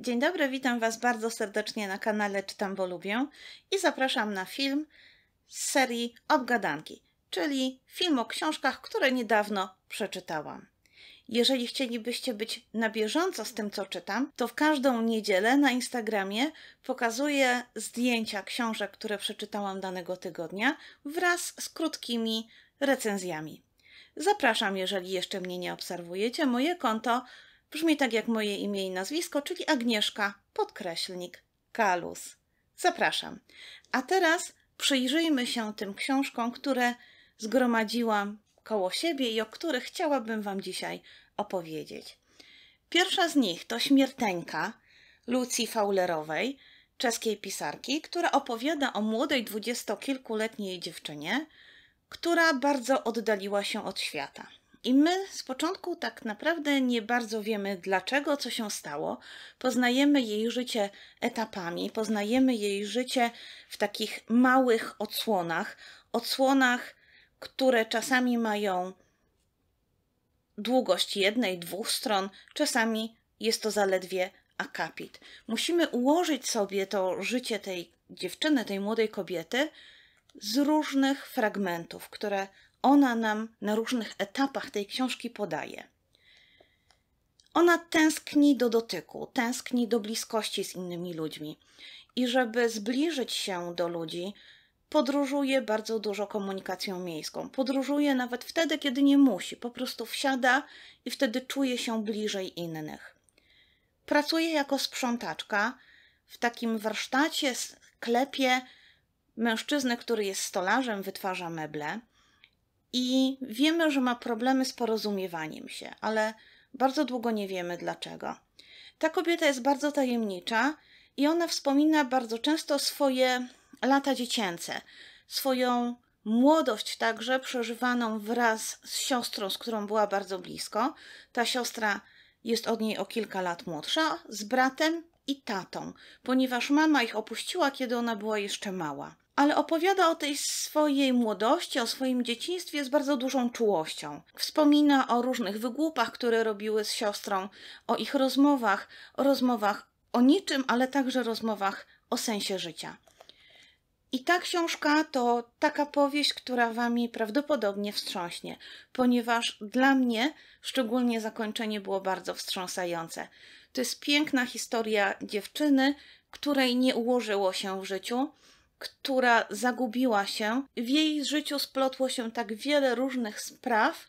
Dzień dobry, witam Was bardzo serdecznie na kanale Czytam, bo lubię i zapraszam na film z serii Obgadanki, czyli film o książkach, które niedawno przeczytałam. Jeżeli chcielibyście być na bieżąco z tym, co czytam, to w każdą niedzielę na Instagramie pokazuję zdjęcia książek, które przeczytałam danego tygodnia wraz z krótkimi recenzjami. Zapraszam, jeżeli jeszcze mnie nie obserwujecie, moje konto Brzmi tak jak moje imię i nazwisko, czyli Agnieszka, podkreślnik, Kalus. Zapraszam. A teraz przyjrzyjmy się tym książkom, które zgromadziłam koło siebie i o których chciałabym Wam dzisiaj opowiedzieć. Pierwsza z nich to Śmierteńka Lucji Faulerowej, czeskiej pisarki, która opowiada o młodej dwudziestokilkuletniej dziewczynie, która bardzo oddaliła się od świata. I my z początku tak naprawdę nie bardzo wiemy dlaczego, co się stało. Poznajemy jej życie etapami, poznajemy jej życie w takich małych odsłonach, odsłonach, które czasami mają długość jednej, dwóch stron, czasami jest to zaledwie akapit. Musimy ułożyć sobie to życie tej dziewczyny, tej młodej kobiety z różnych fragmentów, które ona nam na różnych etapach tej książki podaje. Ona tęskni do dotyku, tęskni do bliskości z innymi ludźmi. I żeby zbliżyć się do ludzi, podróżuje bardzo dużo komunikacją miejską. Podróżuje nawet wtedy, kiedy nie musi, po prostu wsiada i wtedy czuje się bliżej innych. Pracuje jako sprzątaczka w takim warsztacie, sklepie mężczyzny, który jest stolarzem, wytwarza meble i wiemy, że ma problemy z porozumiewaniem się, ale bardzo długo nie wiemy dlaczego. Ta kobieta jest bardzo tajemnicza i ona wspomina bardzo często swoje lata dziecięce, swoją młodość także przeżywaną wraz z siostrą, z którą była bardzo blisko. Ta siostra jest od niej o kilka lat młodsza, z bratem i tatą, ponieważ mama ich opuściła, kiedy ona była jeszcze mała ale opowiada o tej swojej młodości, o swoim dzieciństwie z bardzo dużą czułością. Wspomina o różnych wygłupach, które robiły z siostrą, o ich rozmowach, o rozmowach o niczym, ale także rozmowach o sensie życia. I ta książka to taka powieść, która wami prawdopodobnie wstrząśnie, ponieważ dla mnie szczególnie zakończenie było bardzo wstrząsające. To jest piękna historia dziewczyny, której nie ułożyło się w życiu, która zagubiła się. W jej życiu splotło się tak wiele różnych spraw,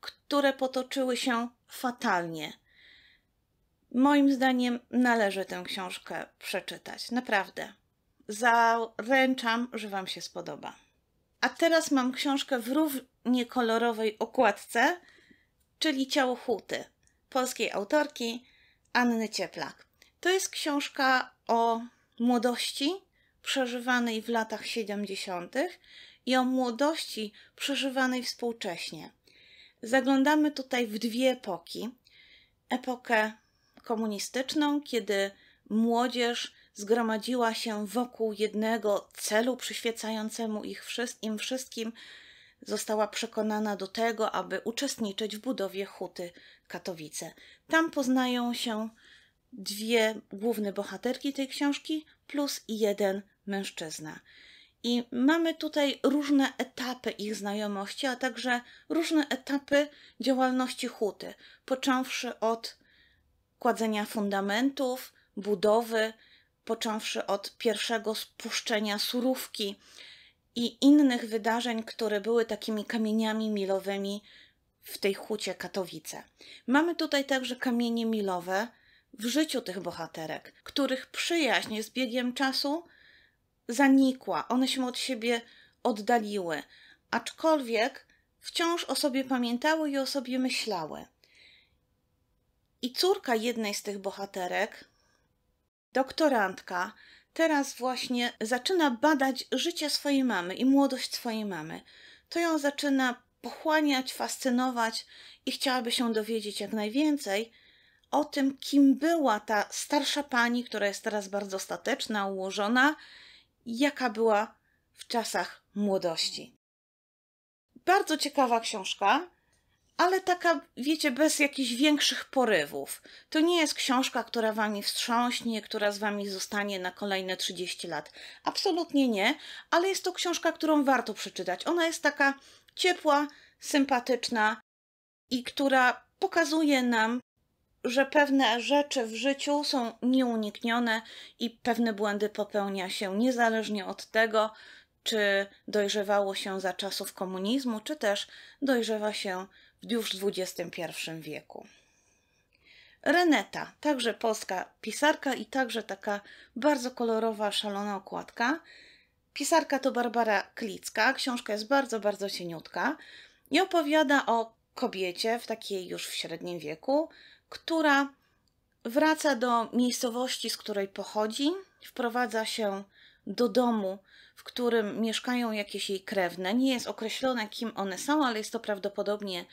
które potoczyły się fatalnie. Moim zdaniem należy tę książkę przeczytać, naprawdę. Zaręczam, że Wam się spodoba. A teraz mam książkę w równie kolorowej okładce, czyli Ciało Huty, polskiej autorki Anny Cieplak. To jest książka o młodości, przeżywanej w latach 70. i o młodości przeżywanej współcześnie. Zaglądamy tutaj w dwie epoki. Epokę komunistyczną, kiedy młodzież zgromadziła się wokół jednego celu przyświecającemu ich im wszystkim, została przekonana do tego, aby uczestniczyć w budowie huty Katowice. Tam poznają się dwie główne bohaterki tej książki plus jeden mężczyzna. I mamy tutaj różne etapy ich znajomości, a także różne etapy działalności huty, począwszy od kładzenia fundamentów, budowy, począwszy od pierwszego spuszczenia surówki i innych wydarzeń, które były takimi kamieniami milowymi w tej hucie Katowice. Mamy tutaj także kamienie milowe w życiu tych bohaterek, których przyjaźń z biegiem czasu zanikła, one się od siebie oddaliły, aczkolwiek wciąż o sobie pamiętały i o sobie myślały. I córka jednej z tych bohaterek, doktorantka, teraz właśnie zaczyna badać życie swojej mamy i młodość swojej mamy. To ją zaczyna pochłaniać, fascynować i chciałaby się dowiedzieć jak najwięcej o tym, kim była ta starsza pani, która jest teraz bardzo stateczna, ułożona jaka była w czasach młodości. Bardzo ciekawa książka, ale taka, wiecie, bez jakichś większych porywów. To nie jest książka, która wami wstrząśnie, która z wami zostanie na kolejne 30 lat. Absolutnie nie, ale jest to książka, którą warto przeczytać. Ona jest taka ciepła, sympatyczna i która pokazuje nam że pewne rzeczy w życiu są nieuniknione i pewne błędy popełnia się niezależnie od tego, czy dojrzewało się za czasów komunizmu, czy też dojrzewa się już w XXI wieku. Reneta, także polska pisarka i także taka bardzo kolorowa, szalona okładka. Pisarka to Barbara Klicka, książka jest bardzo, bardzo cieniutka i opowiada o kobiecie w takiej już w średnim wieku, która wraca do miejscowości, z której pochodzi, wprowadza się do domu, w którym mieszkają jakieś jej krewne. Nie jest określone, kim one są, ale jest to prawdopodobnie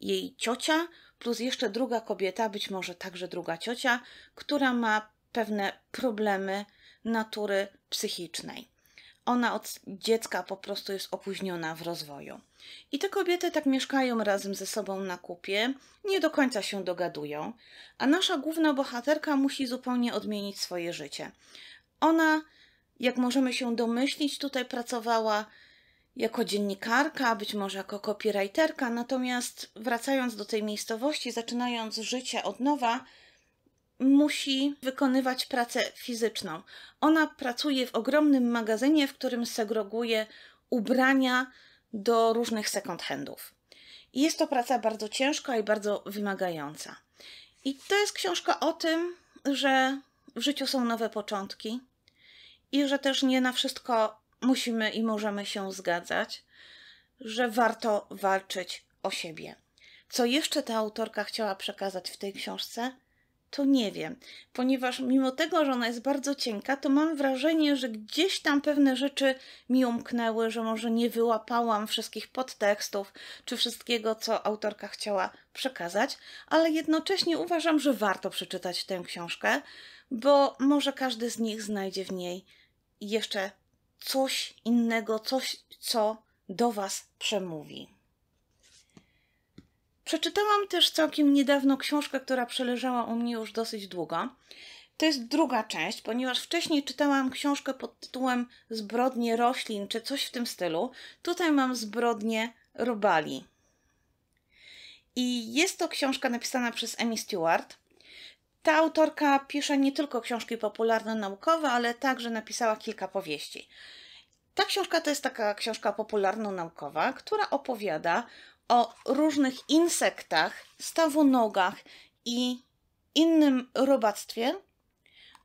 jej ciocia, plus jeszcze druga kobieta, być może także druga ciocia, która ma pewne problemy natury psychicznej. Ona od dziecka po prostu jest opóźniona w rozwoju. I te kobiety tak mieszkają razem ze sobą na kupie, nie do końca się dogadują, a nasza główna bohaterka musi zupełnie odmienić swoje życie. Ona, jak możemy się domyślić, tutaj pracowała jako dziennikarka, być może jako copywriterka, natomiast wracając do tej miejscowości, zaczynając życie od nowa, musi wykonywać pracę fizyczną. Ona pracuje w ogromnym magazynie, w którym segreguje ubrania do różnych second handów. Jest to praca bardzo ciężka i bardzo wymagająca. I to jest książka o tym, że w życiu są nowe początki i że też nie na wszystko musimy i możemy się zgadzać, że warto walczyć o siebie. Co jeszcze ta autorka chciała przekazać w tej książce? to nie wiem, ponieważ mimo tego, że ona jest bardzo cienka, to mam wrażenie, że gdzieś tam pewne rzeczy mi umknęły, że może nie wyłapałam wszystkich podtekstów czy wszystkiego, co autorka chciała przekazać, ale jednocześnie uważam, że warto przeczytać tę książkę, bo może każdy z nich znajdzie w niej jeszcze coś innego, coś, co do Was przemówi. Przeczytałam też całkiem niedawno książkę, która przeleżała u mnie już dosyć długo. To jest druga część, ponieważ wcześniej czytałam książkę pod tytułem Zbrodnie roślin czy coś w tym stylu. Tutaj mam Zbrodnie robali. I jest to książka napisana przez Emi Stewart. Ta autorka pisze nie tylko książki popularno-naukowe, ale także napisała kilka powieści. Ta książka to jest taka książka popularno-naukowa, która opowiada o różnych insektach, stawonogach i innym robactwie,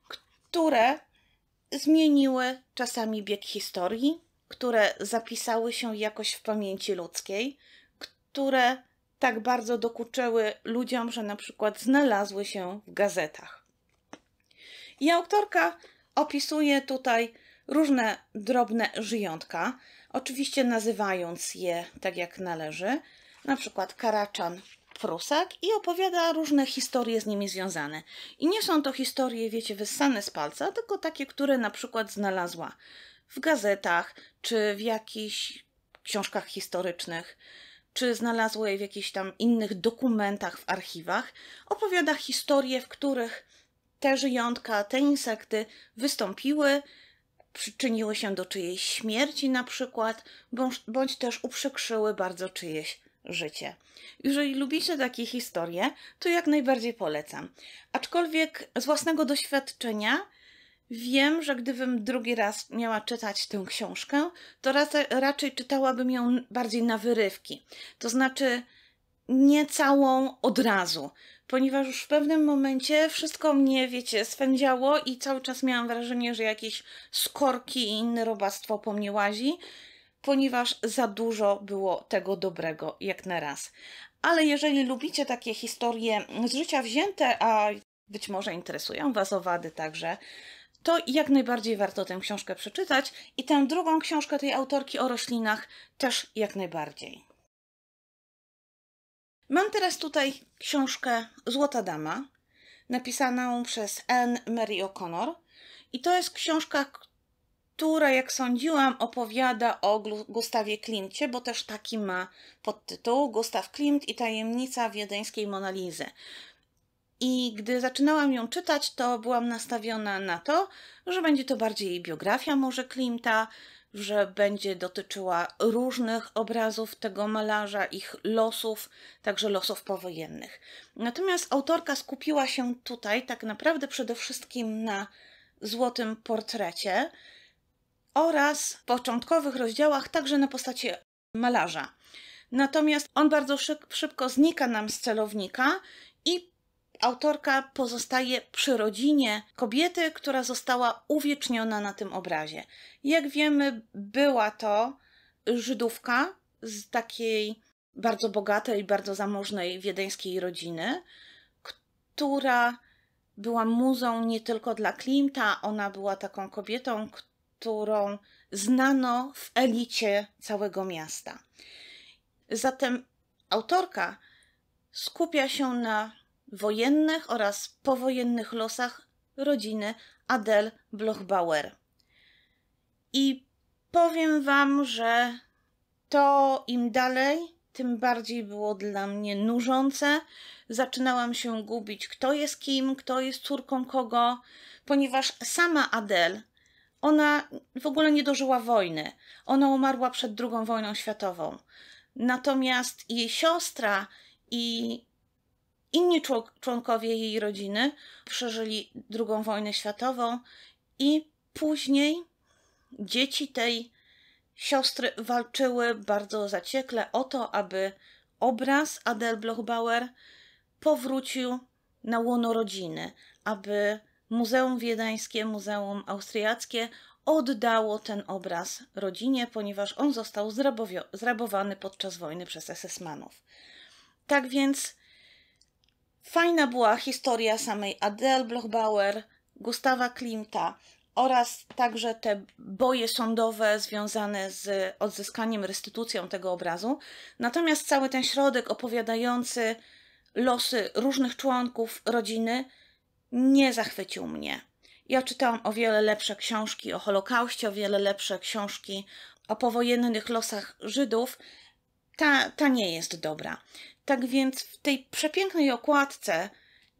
które zmieniły czasami bieg historii, które zapisały się jakoś w pamięci ludzkiej, które tak bardzo dokuczyły ludziom, że na przykład znalazły się w gazetach. I autorka opisuje tutaj różne drobne żyjątka, oczywiście nazywając je tak jak należy, na przykład karaczan prusak i opowiada różne historie z nimi związane. I nie są to historie, wiecie, wyssane z palca, tylko takie, które na przykład znalazła w gazetach, czy w jakichś książkach historycznych, czy znalazła je w jakichś tam innych dokumentach w archiwach. Opowiada historie, w których te żyjątka, te insekty wystąpiły, przyczyniły się do czyjejś śmierci na przykład, bądź, bądź też uprzykrzyły bardzo czyjeś życie. Jeżeli lubicie takie historie, to jak najbardziej polecam. Aczkolwiek z własnego doświadczenia wiem, że gdybym drugi raz miała czytać tę książkę, to raczej, raczej czytałabym ją bardziej na wyrywki. To znaczy nie całą od razu, ponieważ już w pewnym momencie wszystko mnie, wiecie, swędziało i cały czas miałam wrażenie, że jakieś skorki i inne robactwo po mnie łazi, ponieważ za dużo było tego dobrego jak na raz. Ale jeżeli lubicie takie historie z życia wzięte, a być może interesują Was owady także, to jak najbardziej warto tę książkę przeczytać i tę drugą książkę tej autorki o roślinach też jak najbardziej. Mam teraz tutaj książkę Złota Dama, napisaną przez Anne Mary O'Connor. I to jest książka, która, jak sądziłam, opowiada o Gustawie Klimcie, bo też taki ma podtytuł Gustaw Klimt i tajemnica wiedeńskiej Monalizy. I gdy zaczynałam ją czytać, to byłam nastawiona na to, że będzie to bardziej biografia może Klimta, że będzie dotyczyła różnych obrazów tego malarza, ich losów, także losów powojennych. Natomiast autorka skupiła się tutaj tak naprawdę przede wszystkim na złotym portrecie oraz w początkowych rozdziałach także na postaci malarza. Natomiast on bardzo szybko znika nam z celownika i Autorka pozostaje przy rodzinie kobiety, która została uwieczniona na tym obrazie. Jak wiemy, była to Żydówka z takiej bardzo bogatej, bardzo zamożnej wiedeńskiej rodziny, która była muzą nie tylko dla Klimta, ona była taką kobietą, którą znano w elicie całego miasta. Zatem autorka skupia się na wojennych oraz powojennych losach rodziny Adel Blochbauer. I powiem Wam, że to im dalej, tym bardziej było dla mnie nużące. Zaczynałam się gubić, kto jest kim, kto jest córką kogo, ponieważ sama Adel, ona w ogóle nie dożyła wojny. Ona umarła przed II wojną światową. Natomiast jej siostra i Inni członkowie jej rodziny przeżyli II wojnę światową i później dzieci tej siostry walczyły bardzo zaciekle o to, aby obraz Adel Blochbauer powrócił na łono rodziny, aby Muzeum Wiedeńskie, Muzeum Austriackie oddało ten obraz rodzinie, ponieważ on został zrabowany podczas wojny przez SS-manów. Tak więc Fajna była historia samej Adele Blochbauer, Gustawa Klimta oraz także te boje sądowe związane z odzyskaniem, restytucją tego obrazu. Natomiast cały ten środek opowiadający losy różnych członków rodziny nie zachwycił mnie. Ja czytałam o wiele lepsze książki o Holokauście, o wiele lepsze książki o powojennych losach Żydów. Ta, ta nie jest dobra. Tak więc w tej przepięknej okładce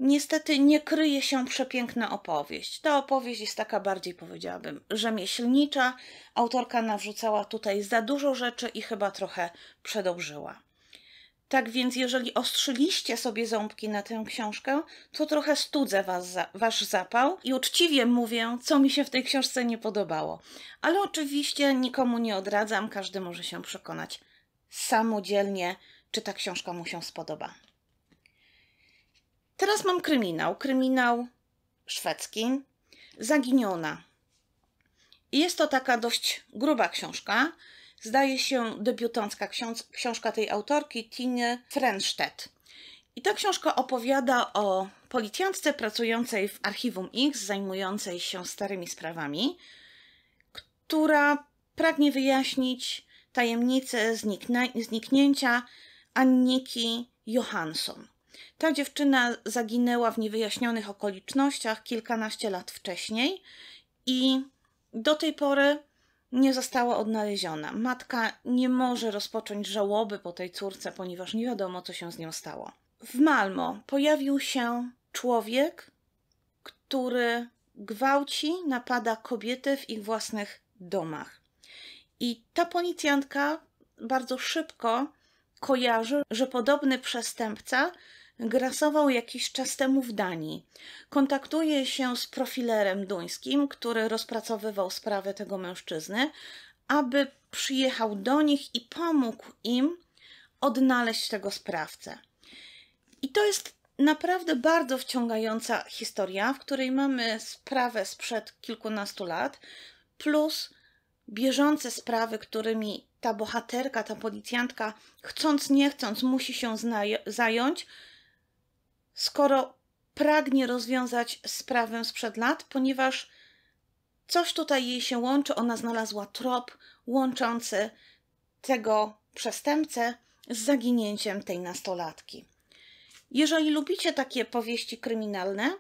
niestety nie kryje się przepiękna opowieść. Ta opowieść jest taka bardziej, powiedziałabym, rzemieślnicza. Autorka nawrzucała tutaj za dużo rzeczy i chyba trochę przedobrzyła. Tak więc, jeżeli ostrzyliście sobie ząbki na tę książkę, to trochę studzę was za, wasz zapał i uczciwie mówię, co mi się w tej książce nie podobało. Ale oczywiście nikomu nie odradzam, każdy może się przekonać samodzielnie, czy ta książka mu się spodoba. Teraz mam kryminał. Kryminał szwedzki. Zaginiona. Jest to taka dość gruba książka. Zdaje się debiutancka książka tej autorki, Tine Frenstedt. I ta książka opowiada o policjantce pracującej w Archiwum X, zajmującej się starymi sprawami, która pragnie wyjaśnić tajemnicę zniknięcia Anniki Johansson. Ta dziewczyna zaginęła w niewyjaśnionych okolicznościach kilkanaście lat wcześniej i do tej pory nie została odnaleziona. Matka nie może rozpocząć żałoby po tej córce, ponieważ nie wiadomo, co się z nią stało. W Malmo pojawił się człowiek, który gwałci, napada kobiety w ich własnych domach. I ta policjantka bardzo szybko kojarzy, że podobny przestępca grasował jakiś czas temu w Danii. Kontaktuje się z profilerem duńskim, który rozpracowywał sprawę tego mężczyzny, aby przyjechał do nich i pomógł im odnaleźć tego sprawcę. I to jest naprawdę bardzo wciągająca historia, w której mamy sprawę sprzed kilkunastu lat, plus bieżące sprawy, którymi ta bohaterka, ta policjantka, chcąc nie chcąc, musi się zająć, skoro pragnie rozwiązać sprawę sprzed lat, ponieważ coś tutaj jej się łączy, ona znalazła trop łączący tego przestępcę z zaginięciem tej nastolatki. Jeżeli lubicie takie powieści kryminalne,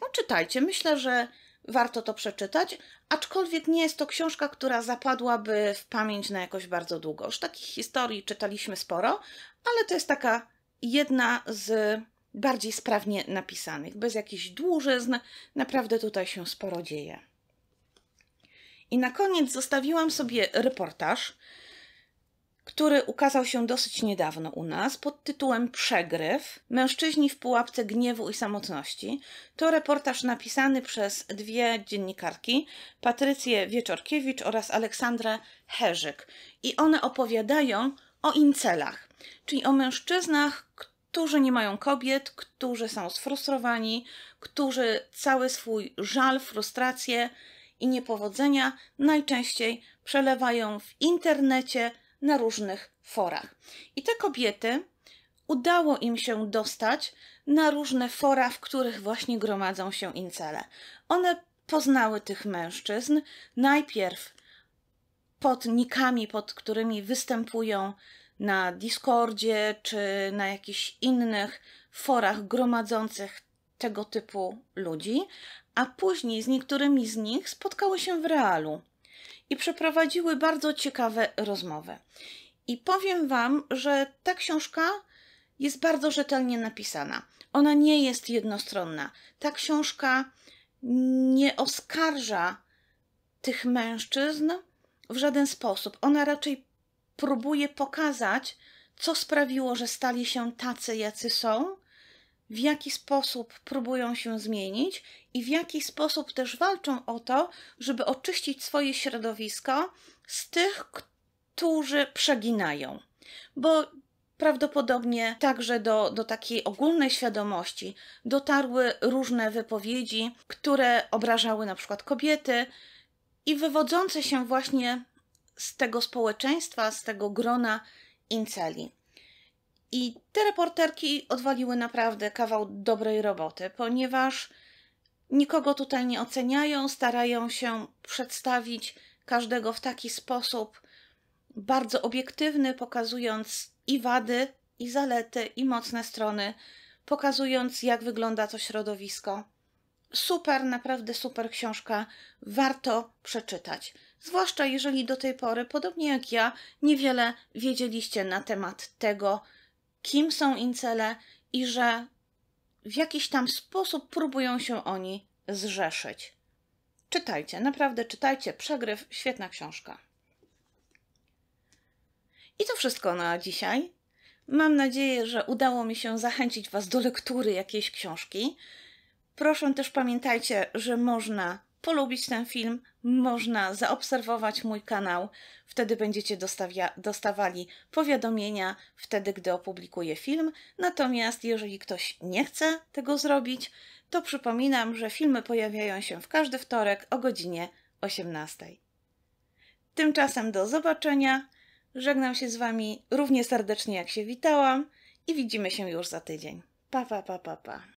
no czytajcie. Myślę, że warto to przeczytać, aczkolwiek nie jest to książka, która zapadłaby w pamięć na jakoś bardzo długo. Już takich historii czytaliśmy sporo, ale to jest taka jedna z bardziej sprawnie napisanych, bez jakichś dłużyzn. Naprawdę tutaj się sporo dzieje. I na koniec zostawiłam sobie reportaż, który ukazał się dosyć niedawno u nas pod tytułem Przegryw Mężczyźni w pułapce gniewu i samotności. To reportaż napisany przez dwie dziennikarki, Patrycję Wieczorkiewicz oraz Aleksandrę Herzyk. I one opowiadają o incelach, czyli o mężczyznach, którzy nie mają kobiet, którzy są sfrustrowani, którzy cały swój żal, frustrację i niepowodzenia najczęściej przelewają w internecie, na różnych forach. I te kobiety udało im się dostać na różne fora, w których właśnie gromadzą się incele. One poznały tych mężczyzn najpierw pod nikami, pod którymi występują na Discordzie czy na jakichś innych forach gromadzących tego typu ludzi, a później z niektórymi z nich spotkały się w realu i przeprowadziły bardzo ciekawe rozmowy. I powiem Wam, że ta książka jest bardzo rzetelnie napisana. Ona nie jest jednostronna. Ta książka nie oskarża tych mężczyzn w żaden sposób. Ona raczej próbuje pokazać, co sprawiło, że stali się tacy, jacy są, w jaki sposób próbują się zmienić i w jaki sposób też walczą o to, żeby oczyścić swoje środowisko z tych, którzy przeginają. Bo prawdopodobnie także do, do takiej ogólnej świadomości dotarły różne wypowiedzi, które obrażały na przykład kobiety i wywodzące się właśnie z tego społeczeństwa, z tego grona inceli. I te reporterki odwaliły naprawdę kawał dobrej roboty, ponieważ nikogo tutaj nie oceniają, starają się przedstawić każdego w taki sposób bardzo obiektywny, pokazując i wady, i zalety, i mocne strony, pokazując jak wygląda to środowisko. Super, naprawdę super książka, warto przeczytać. Zwłaszcza jeżeli do tej pory, podobnie jak ja, niewiele wiedzieliście na temat tego, kim są incele i że w jakiś tam sposób próbują się oni zrzeszyć. Czytajcie, naprawdę czytajcie. Przegryw, świetna książka. I to wszystko na dzisiaj. Mam nadzieję, że udało mi się zachęcić Was do lektury jakiejś książki. Proszę też pamiętajcie, że można polubić ten film, można zaobserwować mój kanał. Wtedy będziecie dostawali powiadomienia wtedy, gdy opublikuję film. Natomiast jeżeli ktoś nie chce tego zrobić, to przypominam, że filmy pojawiają się w każdy wtorek o godzinie 18. Tymczasem do zobaczenia. Żegnam się z Wami równie serdecznie jak się witałam i widzimy się już za tydzień. Pa, pa, pa, pa, pa.